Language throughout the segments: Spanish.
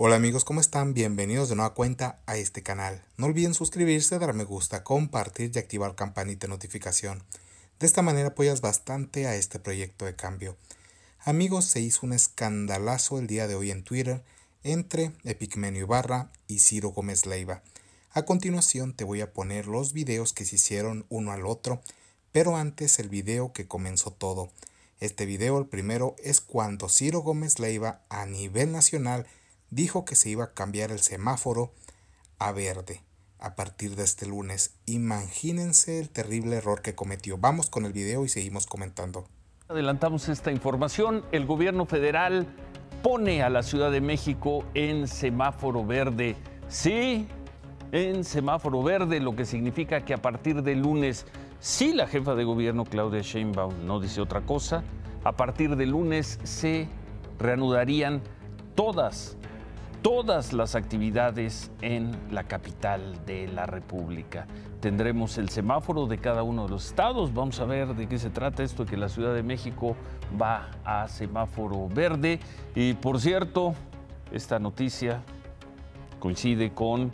Hola amigos, ¿cómo están? Bienvenidos de nueva cuenta a este canal. No olviden suscribirse, dar me gusta, compartir y activar campanita de notificación. De esta manera apoyas bastante a este proyecto de cambio. Amigos, se hizo un escandalazo el día de hoy en Twitter entre Epicmenio Ibarra y Ciro Gómez Leiva. A continuación te voy a poner los videos que se hicieron uno al otro, pero antes el video que comenzó todo. Este video, el primero, es cuando Ciro Gómez Leiva a nivel nacional dijo que se iba a cambiar el semáforo a verde a partir de este lunes. Imagínense el terrible error que cometió. Vamos con el video y seguimos comentando. Adelantamos esta información. El gobierno federal pone a la Ciudad de México en semáforo verde. Sí, en semáforo verde, lo que significa que a partir de lunes, si la jefa de gobierno Claudia Sheinbaum no dice otra cosa, a partir de lunes se reanudarían todas todas las actividades en la capital de la República. Tendremos el semáforo de cada uno de los estados. Vamos a ver de qué se trata esto, que la Ciudad de México va a semáforo verde. Y por cierto, esta noticia coincide con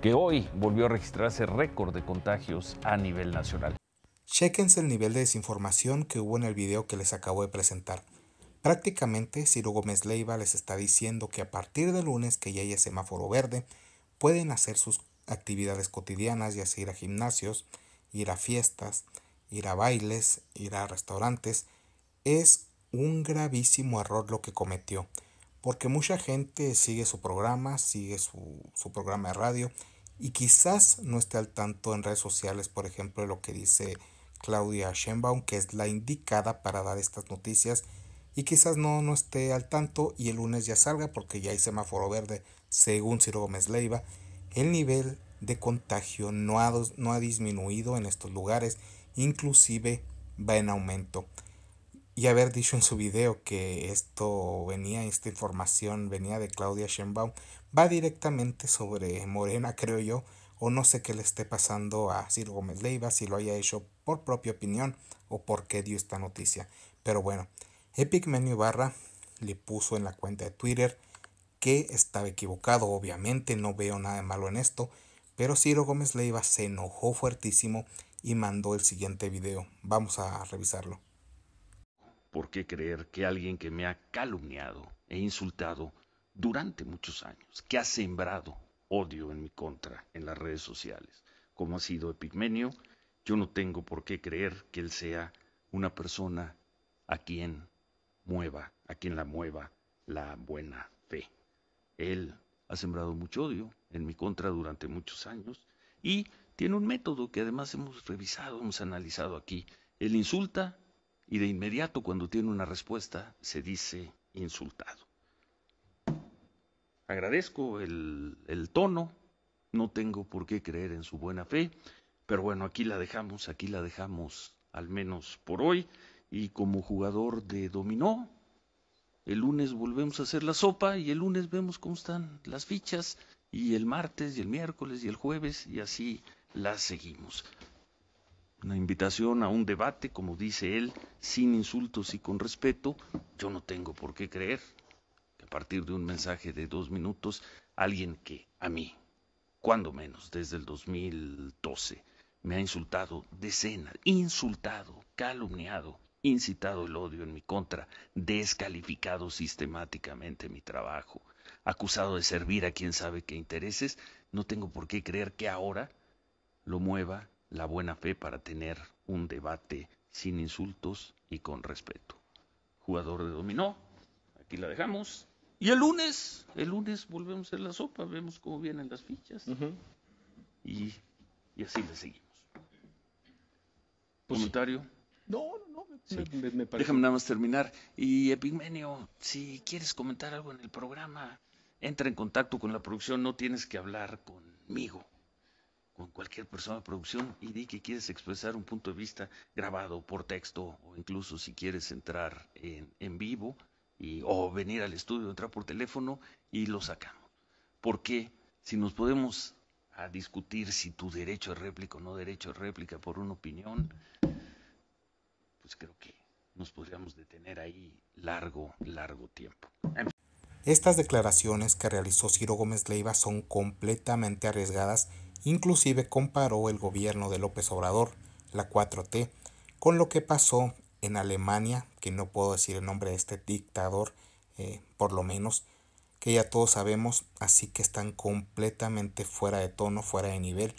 que hoy volvió a registrarse récord de contagios a nivel nacional. Chequense el nivel de desinformación que hubo en el video que les acabo de presentar. Prácticamente Ciro Gómez Leiva les está diciendo que a partir de lunes que ya hay semáforo verde, pueden hacer sus actividades cotidianas, ya sea ir a gimnasios, ir a fiestas, ir a bailes, ir a restaurantes. Es un gravísimo error lo que cometió, porque mucha gente sigue su programa, sigue su, programa de radio y quizás no esté al tanto en redes sociales, por ejemplo, de lo que dice Claudia Sheinbaum, que es la indicada para dar estas noticias y quizás no, no esté al tanto y el lunes ya salga porque ya hay semáforo verde, según Ciro Gómez Leiva, el nivel de contagio no ha, disminuido en estos lugares, inclusive va en aumento. Y haber dicho en su video que esto venía, esta información venía de Claudia Schenbaum va directamente sobre Morena, creo yo, o no sé qué le esté pasando a Ciro Gómez Leiva, si lo haya hecho por propia opinión o por qué dio esta noticia. Pero bueno, EpicMenio Barra le puso en la cuenta de Twitter que estaba equivocado, obviamente no veo nada malo en esto, pero Ciro Gómez Leiva se enojó fuertísimo y mandó el siguiente video. Vamos a revisarlo. ¿Por qué creer que alguien que me ha calumniado e insultado durante muchos años, que ha sembrado odio en mi contra en las redes sociales, como ha sido EpicMenio, yo no tengo por qué creer que él sea una persona a quien mueva, a quien la mueva la buena fe. Él ha sembrado mucho odio en mi contra durante muchos años y tiene un método que además hemos revisado, hemos analizado aquí. Él insulta y de inmediato cuando tiene una respuesta se dice insultado. Agradezco el, el tono, no tengo por qué creer en su buena fe, pero bueno, aquí la dejamos, aquí la dejamos al menos por hoy y como jugador de dominó. El lunes volvemos a hacer la sopa y el lunes vemos cómo están las fichas y el martes y el miércoles y el jueves y así las seguimos. Una invitación a un debate, como dice él, sin insultos y con respeto. Yo no tengo por qué creer que a partir de un mensaje de dos minutos, alguien que a mí, cuando menos desde el 2012, me ha insultado decenas, insultado, calumniado, incitado el odio en mi contra, descalificado sistemáticamente mi trabajo, acusado de servir a quien sabe qué intereses, no tengo por qué creer que ahora lo mueva la buena fe para tener un debate sin insultos y con respeto. Jugador de dominó, aquí la dejamos. Y el lunes, el lunes volvemos a la sopa, vemos cómo vienen las fichas. y, así le seguimos. Pues Comentario. No, no, no. Me, parece... Déjame nada más terminar. Y Epigmenio, si quieres comentar algo en el programa, entra en contacto con la producción, no tienes que hablar conmigo, con cualquier persona de producción, y di que quieres expresar un punto de vista grabado por texto, o incluso si quieres entrar en, vivo, y, o venir al estudio, entrar por teléfono, y lo sacamos. Porque si nos podemos a discutir si tu derecho a réplica o no derecho a réplica por una opinión, pues creo que nos podríamos detener ahí largo, largo tiempo. Estas declaraciones que realizó Ciro Gómez Leiva son completamente arriesgadas, inclusive comparó el gobierno de López Obrador, la 4T, con lo que pasó en Alemania, que no puedo decir el nombre de este dictador, eh, por lo menos, que ya todos sabemos, así que están completamente fuera de tono, fuera de nivel.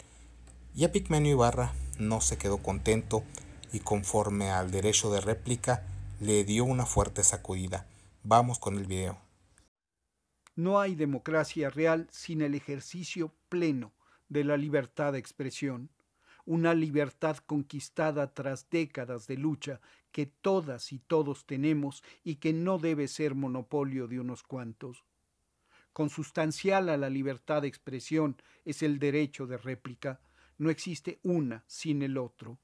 Y Picmenio Ibarra no se quedó contento y conforme al derecho de réplica le dio una fuerte sacudida. Vamos con el video. No hay democracia real sin el ejercicio pleno de la libertad de expresión, una libertad conquistada tras décadas de lucha que todas y todos tenemos y que no debe ser monopolio de unos cuantos. Consustancial a la libertad de expresión es el derecho de réplica, no existe una sin el otro.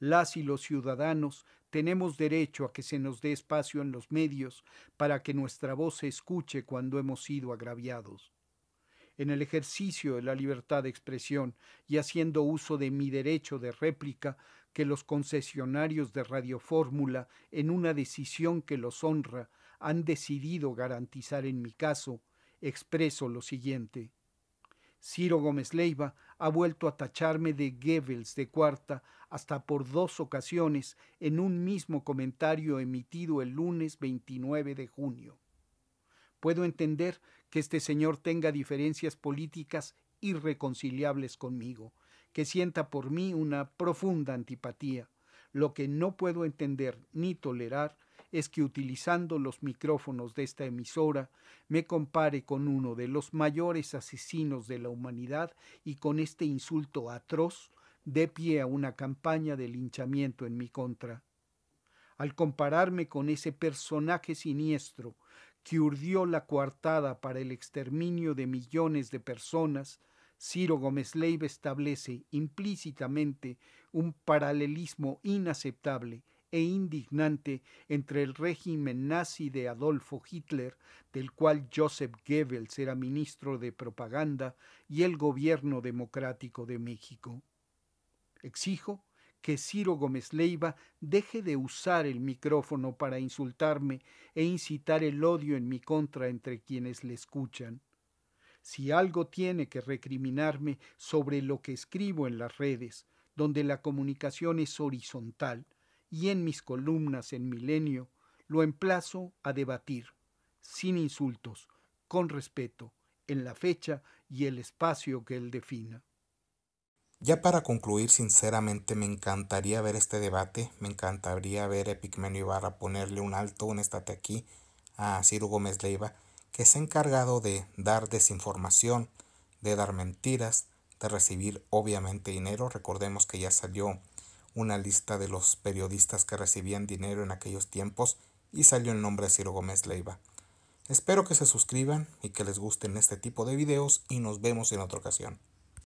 Las y los ciudadanos tenemos derecho a que se nos dé espacio en los medios para que nuestra voz se escuche cuando hemos sido agraviados. En el ejercicio de la libertad de expresión y haciendo uso de mi derecho de réplica, que los concesionarios de Radio Fórmula, en una decisión que los honra, han decidido garantizar en mi caso, expreso lo siguiente. Ciro Gómez Leiva ha vuelto a tacharme de Goebbels de cuarta hasta por dos ocasiones en un mismo comentario emitido el lunes 29 de junio. Puedo entender que este señor tenga diferencias políticas irreconciliables conmigo, que sienta por mí una profunda antipatía. Lo que no puedo entender ni tolerar es que utilizando los micrófonos de esta emisora me compare con uno de los mayores asesinos de la humanidad y con este insulto atroz dé pie a una campaña de linchamiento en mi contra. Al compararme con ese personaje siniestro que urdió la coartada para el exterminio de millones de personas, Ciro Gómez Leiva establece implícitamente un paralelismo inaceptable e indignante entre el régimen nazi de Adolfo Hitler, del cual Joseph Goebbels era ministro de propaganda, y el gobierno democrático de México. Exijo que Ciro Gómez Leiva deje de usar el micrófono para insultarme e incitar el odio en mi contra entre quienes le escuchan. Si algo tiene que recriminarme sobre lo que escribo en las redes, donde la comunicación es horizontal, y en mis columnas en Milenio lo emplazo a debatir, sin insultos, con respeto, en la fecha y el espacio que él defina. Ya para concluir, sinceramente me encantaría ver este debate, me encantaría ver a y Ibarra ponerle un alto, un estate aquí a Ciro Gómez Leiva, que se ha encargado de dar desinformación, de dar mentiras, de recibir obviamente dinero. Recordemos que ya salió una lista de los periodistas que recibían dinero en aquellos tiempos y salió el nombre de Ciro Gómez Leiva. Espero que se suscriban y que les gusten este tipo de videos y nos vemos en otra ocasión.